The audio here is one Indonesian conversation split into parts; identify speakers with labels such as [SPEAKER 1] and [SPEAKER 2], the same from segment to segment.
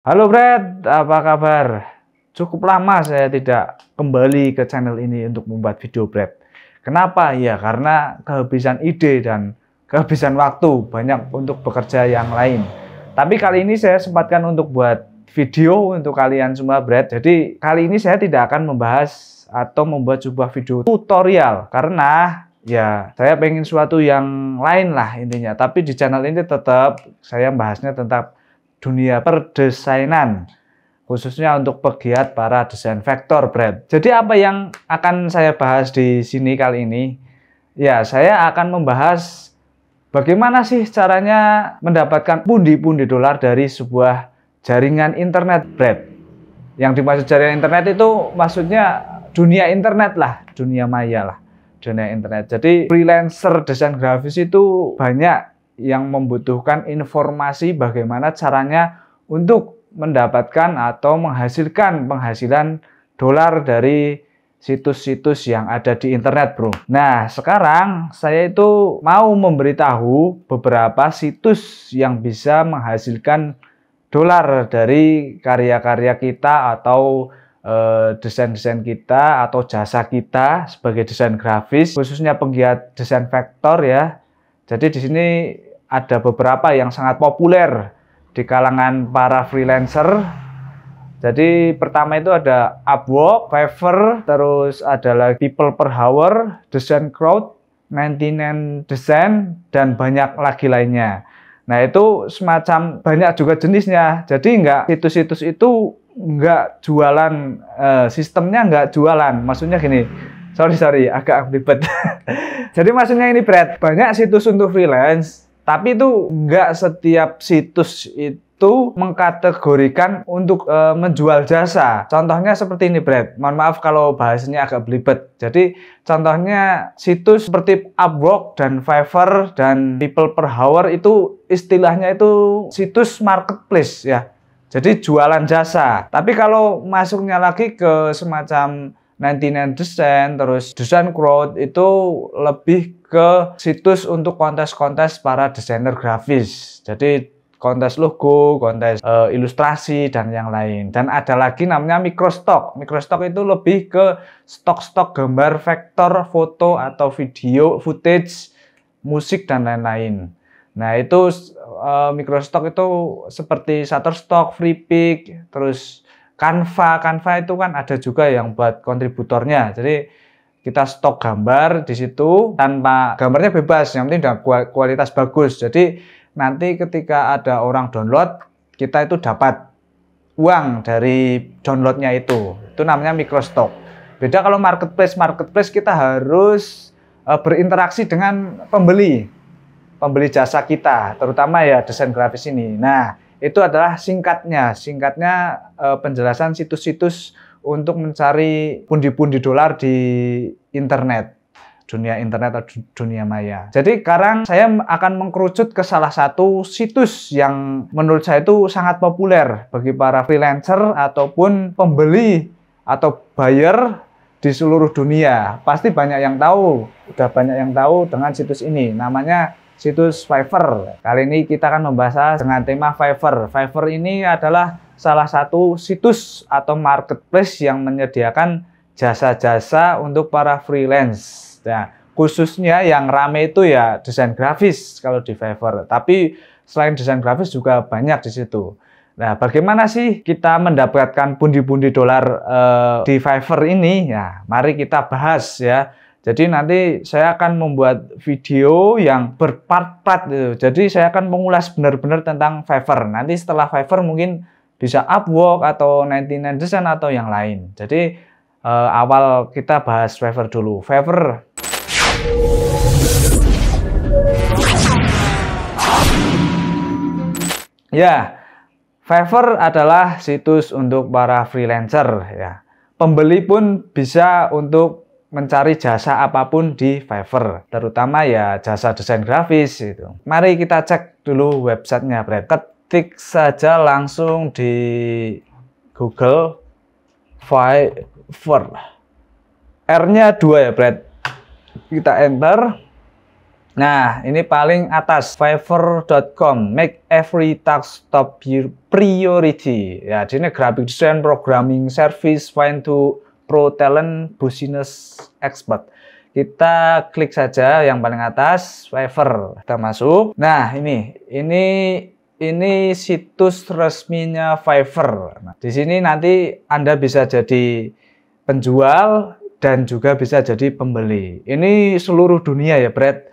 [SPEAKER 1] Halo Fred, apa kabar? Cukup lama saya tidak kembali ke channel ini untuk membuat video Fred. Kenapa? Ya karena kehabisan ide dan kehabisan waktu banyak untuk bekerja yang lain. Tapi kali ini saya sempatkan untuk buat video untuk kalian semua Brad. Jadi kali ini saya tidak akan membahas atau membuat sebuah video tutorial karena ya saya pengen suatu yang lain lah intinya. Tapi di channel ini tetap saya bahasnya tentang dunia perdesainan khususnya untuk pegiat para desain vektor Brad. Jadi apa yang akan saya bahas di sini kali ini? Ya, saya akan membahas bagaimana sih caranya mendapatkan pundi-pundi dolar dari sebuah jaringan internet Brad. Yang dimaksud jaringan internet itu maksudnya dunia internet lah, dunia maya lah, dunia internet. Jadi freelancer desain grafis itu banyak yang membutuhkan informasi bagaimana caranya untuk mendapatkan atau menghasilkan penghasilan dolar dari situs-situs yang ada di internet, bro. Nah, sekarang saya itu mau memberitahu beberapa situs yang bisa menghasilkan dolar dari karya-karya kita atau eh, desain-desain kita atau jasa kita sebagai desain grafis khususnya penggiat desain vektor ya. Jadi di sini ada beberapa yang sangat populer di kalangan para freelancer. Jadi pertama itu ada Upwork, Fiverr, terus ada lagi People Per Hour, Design Crowd, 99 Design, dan banyak lagi lainnya. Nah itu semacam banyak juga jenisnya. Jadi nggak situs-situs itu nggak jualan, eh, sistemnya nggak jualan. Maksudnya gini, sorry sorry agak ribet. Jadi maksudnya ini Brad, banyak situs untuk freelance tapi itu nggak setiap situs itu itu mengkategorikan untuk e, menjual jasa. Contohnya seperti ini, Brad. Mohon maaf kalau bahasanya agak belibet. Jadi, contohnya situs seperti Upwork dan Fiverr dan People Per Hour itu istilahnya itu situs marketplace ya. Jadi jualan jasa. Tapi kalau masuknya lagi ke semacam 99 Descent, terus Design Crowd itu lebih ke situs untuk kontes-kontes para desainer grafis. Jadi kontes logo, kontes e, ilustrasi dan yang lain. Dan ada lagi namanya microstock. Microstock itu lebih ke stok-stok gambar vektor, foto atau video, footage, musik dan lain-lain. Nah, itu e, microstock itu seperti Shutterstock, FreePic, terus Canva. Canva itu kan ada juga yang buat kontributornya. Jadi kita stok gambar di situ tanpa gambarnya bebas yang penting udah kualitas bagus jadi nanti ketika ada orang download kita itu dapat uang dari downloadnya itu itu namanya micro stock beda kalau marketplace marketplace kita harus eh, berinteraksi dengan pembeli pembeli jasa kita terutama ya desain grafis ini nah itu adalah singkatnya singkatnya eh, penjelasan situs-situs untuk mencari pundi-pundi dolar di internet dunia internet atau dunia maya. Jadi sekarang saya akan mengkerucut ke salah satu situs yang menurut saya itu sangat populer bagi para freelancer ataupun pembeli atau buyer di seluruh dunia. Pasti banyak yang tahu, udah banyak yang tahu dengan situs ini. Namanya situs Fiverr. Kali ini kita akan membahas dengan tema Fiverr. Fiverr ini adalah salah satu situs atau marketplace yang menyediakan jasa-jasa untuk para freelance. Nah, khususnya yang rame itu ya desain grafis kalau di Fiverr. Tapi selain desain grafis juga banyak di situ. Nah, bagaimana sih kita mendapatkan pundi-pundi dolar uh, di Fiverr ini? Ya, mari kita bahas ya. Jadi nanti saya akan membuat video yang berpart-part. Gitu. Jadi saya akan mengulas benar-benar tentang Fiverr. Nanti setelah Fiverr mungkin bisa Upwork atau 99 Design atau yang lain. Jadi eh, awal kita bahas Fever dulu. Fever. Ya, Fever adalah situs untuk para freelancer ya. Pembeli pun bisa untuk mencari jasa apapun di Fiverr, terutama ya jasa desain grafis itu. Mari kita cek dulu websitenya Bracket ketik saja langsung di Google Fiverr. R-nya dua ya, Brad. Kita enter. Nah, ini paling atas fiverr.com make every task top priority. Ya, di sini graphic design, programming service, find to pro talent, business expert. Kita klik saja yang paling atas Fiverr. Kita masuk. Nah, ini ini ini situs resminya Fiverr. Nah, di sini nanti Anda bisa jadi penjual dan juga bisa jadi pembeli. Ini seluruh dunia ya, Brad.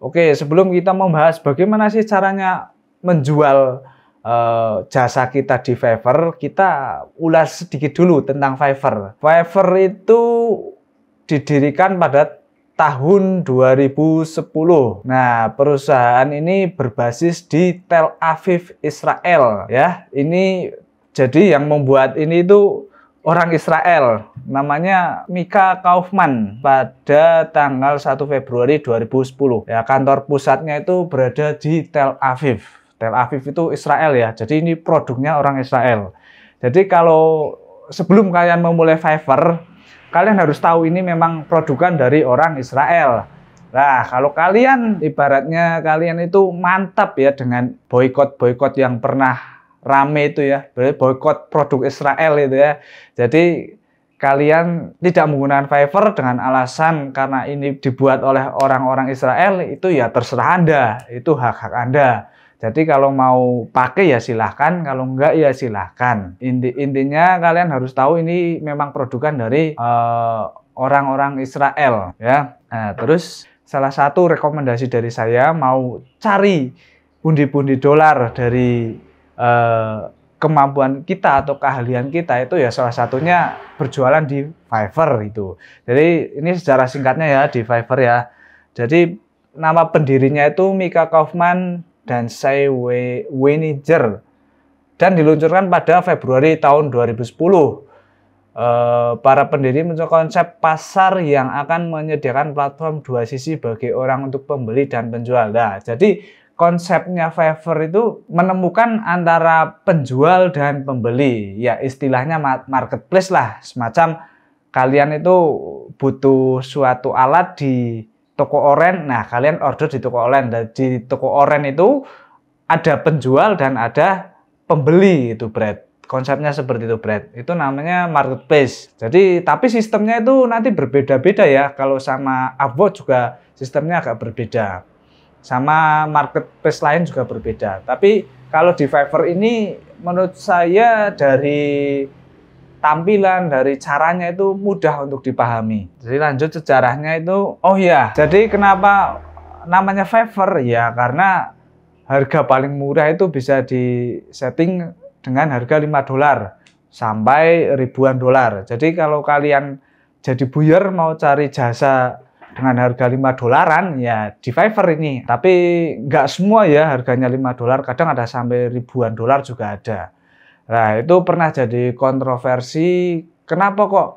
[SPEAKER 1] Oke, sebelum kita membahas bagaimana sih caranya menjual uh, jasa kita di Fiverr, kita ulas sedikit dulu tentang Fiverr. Fiverr itu didirikan pada tahun 2010. Nah, perusahaan ini berbasis di Tel Aviv, Israel ya. Ini jadi yang membuat ini itu orang Israel namanya Mika Kaufman pada tanggal 1 Februari 2010 ya kantor pusatnya itu berada di Tel Aviv Tel Aviv itu Israel ya jadi ini produknya orang Israel jadi kalau sebelum kalian memulai Fiverr kalian harus tahu ini memang produkan dari orang Israel. Nah, kalau kalian ibaratnya kalian itu mantap ya dengan boykot-boykot yang pernah rame itu ya, boykot produk Israel itu ya. Jadi kalian tidak menggunakan Fiverr dengan alasan karena ini dibuat oleh orang-orang Israel itu ya terserah Anda, itu hak-hak Anda. Jadi kalau mau pakai ya silahkan, kalau enggak ya silahkan. Inti intinya kalian harus tahu ini memang produkan dari eh, orang-orang uh, Israel ya. Nah, terus salah satu rekomendasi dari saya mau cari pundi-pundi dolar dari uh, kemampuan kita atau keahlian kita itu ya salah satunya berjualan di Fiverr itu. Jadi ini secara singkatnya ya di Fiverr ya. Jadi nama pendirinya itu Mika Kaufman dan Sai Weniger dan diluncurkan pada Februari tahun 2010. Eh, para pendiri mencoba konsep pasar yang akan menyediakan platform dua sisi bagi orang untuk pembeli dan penjual. Nah, jadi konsepnya Fiverr itu menemukan antara penjual dan pembeli. Ya istilahnya marketplace lah, semacam kalian itu butuh suatu alat di toko oren. Nah, kalian order di toko oren. di toko oren itu ada penjual dan ada pembeli itu bread. Konsepnya seperti itu bread. Itu namanya marketplace. Jadi tapi sistemnya itu nanti berbeda-beda ya. Kalau sama Upwork juga sistemnya agak berbeda. Sama marketplace lain juga berbeda. Tapi kalau di Fiverr ini menurut saya dari tampilan, dari caranya itu mudah untuk dipahami. Jadi lanjut sejarahnya itu, oh ya, jadi kenapa namanya favor? Ya karena harga paling murah itu bisa disetting dengan harga 5 dolar sampai ribuan dolar. Jadi kalau kalian jadi buyer mau cari jasa dengan harga 5 dolaran ya di Fiverr ini. Tapi nggak semua ya harganya 5 dolar, kadang ada sampai ribuan dolar juga ada. Nah, itu pernah jadi kontroversi. Kenapa kok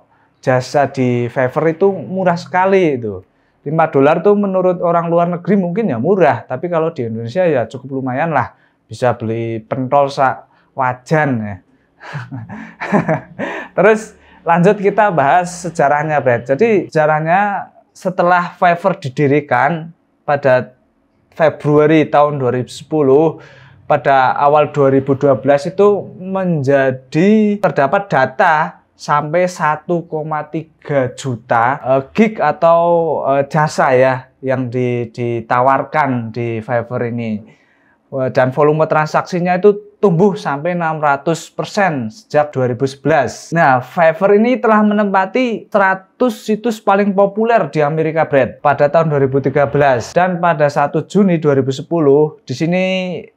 [SPEAKER 1] jasa di Fiverr itu murah sekali itu? 5 dolar tuh menurut orang luar negeri mungkin ya murah, tapi kalau di Indonesia ya cukup lumayan lah. Bisa beli pentol sak wajan ya. Terus lanjut kita bahas sejarahnya, Brad. Jadi sejarahnya setelah Fiverr didirikan pada Februari tahun 2010, pada awal 2012 itu menjadi terdapat data sampai 1,3 juta eh, gig atau eh, jasa ya yang ditawarkan di Fiverr ini. Eh, dan volume transaksinya itu tumbuh sampai 600% sejak 2011. Nah, Fiverr ini telah menempati 100 situs paling populer di Amerika Barat pada tahun 2013 dan pada 1 Juni 2010 di sini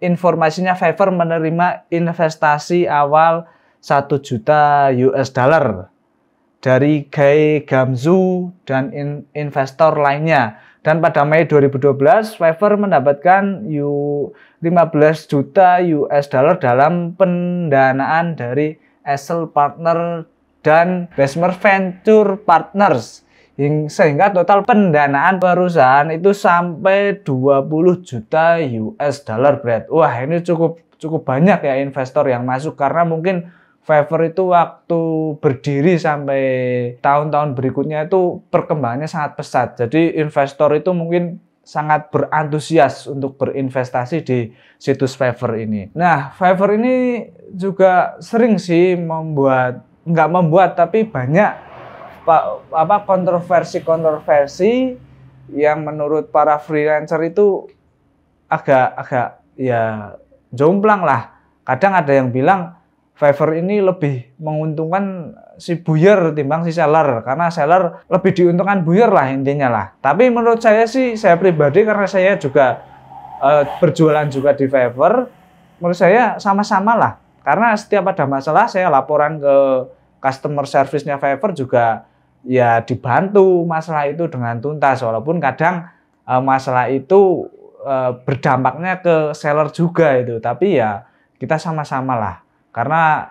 [SPEAKER 1] informasinya Fiverr menerima investasi awal 1 juta US dollar dari Guy Gamzu dan in investor lainnya dan pada Mei 2012, Fiverr mendapatkan 15 juta US dollar dalam pendanaan dari Essel Partner dan Besmer Venture Partners. Sehingga total pendanaan perusahaan itu sampai 20 juta US dollar, Brad. Wah, ini cukup cukup banyak ya investor yang masuk karena mungkin Fiverr itu waktu berdiri sampai tahun-tahun berikutnya itu perkembangannya sangat pesat. Jadi investor itu mungkin sangat berantusias untuk berinvestasi di situs Fiverr ini. Nah, Fiverr ini juga sering sih membuat nggak membuat tapi banyak apa kontroversi-kontroversi yang menurut para freelancer itu agak agak ya jomplang lah. Kadang ada yang bilang Fiverr ini lebih menguntungkan si buyer timbang si seller karena seller lebih diuntungkan buyer lah intinya lah. Tapi menurut saya sih saya pribadi karena saya juga e, berjualan juga di Fiverr, menurut saya sama-sama lah. Karena setiap ada masalah saya laporan ke customer service-nya Fiverr juga ya dibantu masalah itu dengan tuntas walaupun kadang e, masalah itu e, berdampaknya ke seller juga itu. Tapi ya kita sama-sama lah karena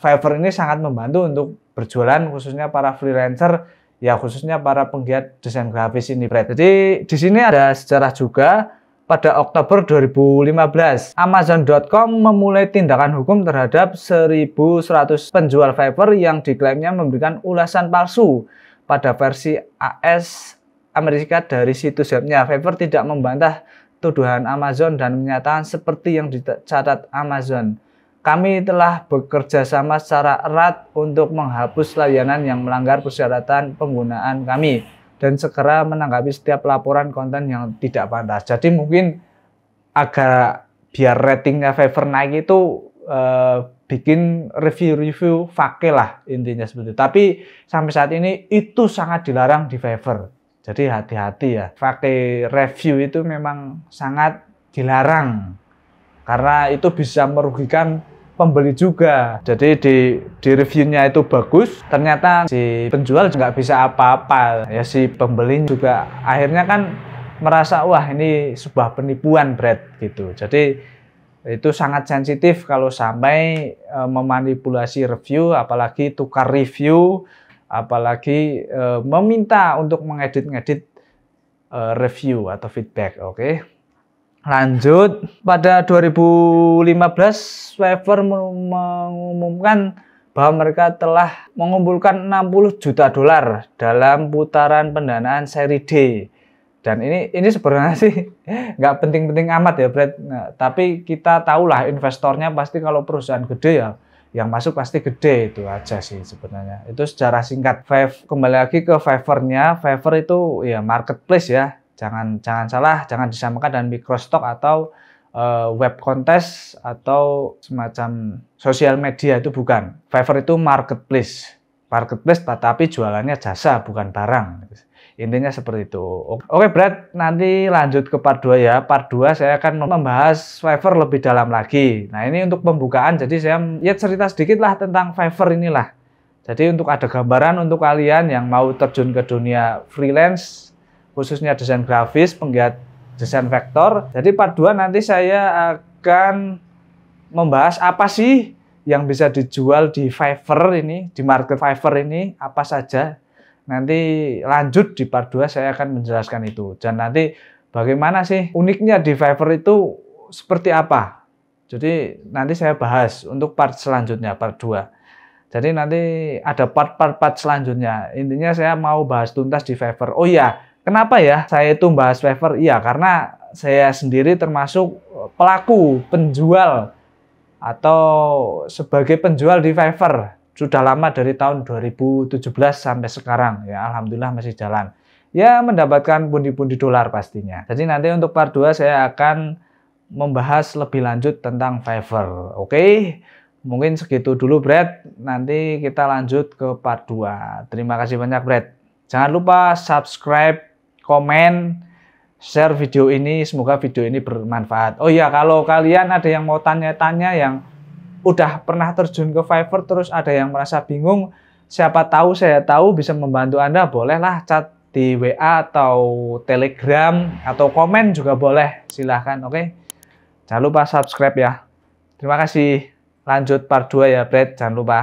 [SPEAKER 1] Fiverr ini sangat membantu untuk berjualan khususnya para freelancer ya khususnya para penggiat desain grafis ini Brad. Jadi di sini ada sejarah juga pada Oktober 2015 Amazon.com memulai tindakan hukum terhadap 1100 penjual Fiverr yang diklaimnya memberikan ulasan palsu pada versi AS Amerika dari situs webnya. Fiverr tidak membantah tuduhan Amazon dan menyatakan seperti yang dicatat Amazon. Kami telah bekerja sama secara erat untuk menghapus layanan yang melanggar persyaratan penggunaan kami dan segera menanggapi setiap laporan konten yang tidak pantas. Jadi mungkin agar biar ratingnya favor naik itu eh, bikin review-review fake lah intinya seperti itu. Tapi sampai saat ini itu sangat dilarang di favor. Jadi hati-hati ya. Fake review itu memang sangat dilarang karena itu bisa merugikan pembeli juga. Jadi di di reviewnya itu bagus, ternyata si penjual juga bisa apa-apa. Ya si pembeli juga akhirnya kan merasa wah ini sebuah penipuan Brad gitu. Jadi itu sangat sensitif kalau sampai e, memanipulasi review, apalagi tukar review, apalagi e, meminta untuk mengedit-ngedit e, review atau feedback. Oke. Okay? Lanjut, pada 2015 Swiffer mengumumkan bahwa mereka telah mengumpulkan 60 juta dolar dalam putaran pendanaan seri D. Dan ini ini sebenarnya sih nggak penting-penting amat ya, Brad. Nah, tapi kita tahulah investornya pasti kalau perusahaan gede ya yang masuk pasti gede itu aja sih sebenarnya. Itu secara singkat. Five, kembali lagi ke Fiverr-nya. Fiverr itu ya marketplace ya Jangan jangan salah, jangan disamakan dengan microstock atau uh, web kontes atau semacam sosial media itu bukan. Fiverr itu marketplace. Marketplace tetapi jualannya jasa bukan barang. Intinya seperti itu. Oke, Brad, nanti lanjut ke part 2 ya. Part 2 saya akan membahas Fiverr lebih dalam lagi. Nah, ini untuk pembukaan. Jadi saya ya cerita sedikit lah tentang Fiverr inilah. Jadi untuk ada gambaran untuk kalian yang mau terjun ke dunia freelance khususnya desain grafis, penggiat desain vektor. Jadi part 2 nanti saya akan membahas apa sih yang bisa dijual di Fiverr ini, di market Fiverr ini, apa saja. Nanti lanjut di part 2 saya akan menjelaskan itu. Dan nanti bagaimana sih uniknya di Fiverr itu seperti apa. Jadi nanti saya bahas untuk part selanjutnya, part 2. Jadi nanti ada part-part selanjutnya. Intinya saya mau bahas tuntas di Fiverr. Oh iya, Kenapa ya saya itu bahas wafer? Iya, karena saya sendiri termasuk eh, pelaku penjual atau sebagai penjual di Fiverr sudah lama dari tahun 2017 sampai sekarang ya alhamdulillah masih jalan. Ya mendapatkan pundi-pundi dolar pastinya. Jadi nanti untuk part 2 saya akan membahas lebih lanjut tentang Fiverr. Oke. Mungkin segitu dulu Brad. Nanti kita lanjut ke part 2. Terima kasih banyak Brad. Jangan lupa subscribe komen, share video ini. Semoga video ini bermanfaat. Oh iya, kalau kalian ada yang mau tanya-tanya yang udah pernah terjun ke Fiverr terus ada yang merasa bingung, siapa tahu saya tahu bisa membantu Anda, bolehlah chat di WA atau Telegram atau komen juga boleh. Silahkan, oke. Okay? Jangan lupa subscribe ya. Terima kasih. Lanjut part 2 ya, Brad. Jangan lupa.